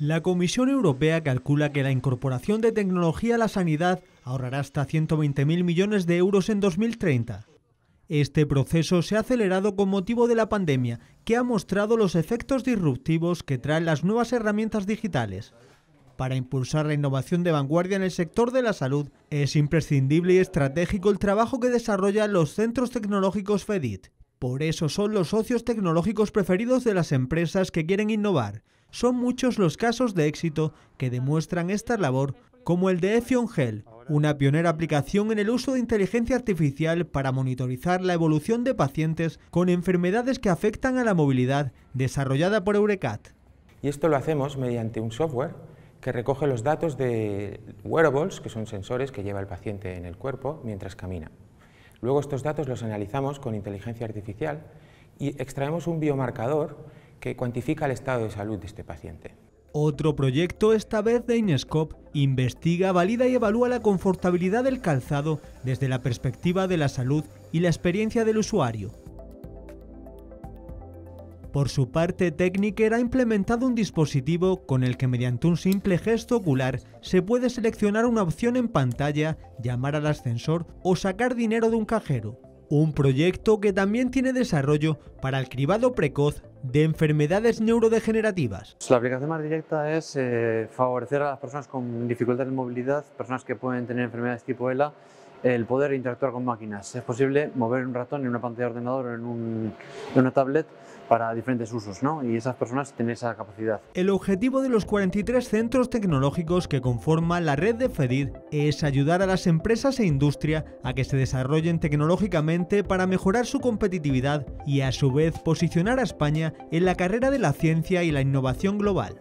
La Comisión Europea calcula que la incorporación de tecnología a la sanidad ahorrará hasta 120.000 millones de euros en 2030. Este proceso se ha acelerado con motivo de la pandemia, que ha mostrado los efectos disruptivos que traen las nuevas herramientas digitales. Para impulsar la innovación de vanguardia en el sector de la salud, es imprescindible y estratégico el trabajo que desarrollan los centros tecnológicos FEDIT. Por eso son los socios tecnológicos preferidos de las empresas que quieren innovar. Son muchos los casos de éxito que demuestran esta labor, como el de Efion Gel, una pionera aplicación en el uso de inteligencia artificial para monitorizar la evolución de pacientes con enfermedades que afectan a la movilidad, desarrollada por Eurecat. Y esto lo hacemos mediante un software que recoge los datos de wearables, que son sensores que lleva el paciente en el cuerpo mientras camina. Luego estos datos los analizamos con inteligencia artificial y extraemos un biomarcador que cuantifica el estado de salud de este paciente. Otro proyecto, esta vez de Inescop, investiga, valida y evalúa la confortabilidad del calzado desde la perspectiva de la salud y la experiencia del usuario. Por su parte, Techniker ha implementado un dispositivo con el que mediante un simple gesto ocular se puede seleccionar una opción en pantalla, llamar al ascensor o sacar dinero de un cajero. Un proyecto que también tiene desarrollo para el cribado precoz de enfermedades neurodegenerativas. La aplicación más directa es eh, favorecer a las personas con dificultades de movilidad, personas que pueden tener enfermedades tipo ELA el poder interactuar con máquinas. Es posible mover un ratón en una pantalla de ordenador o en, una tablet para diferentes usos, ¿no? Y esas personas tienen esa capacidad. El objetivo de los 43 centros tecnológicos que conforman la red de FEDID es ayudar a las empresas e industria a que se desarrollen tecnológicamente para mejorar su competitividad y a su vez posicionar a España en la carrera de la ciencia y la innovación global.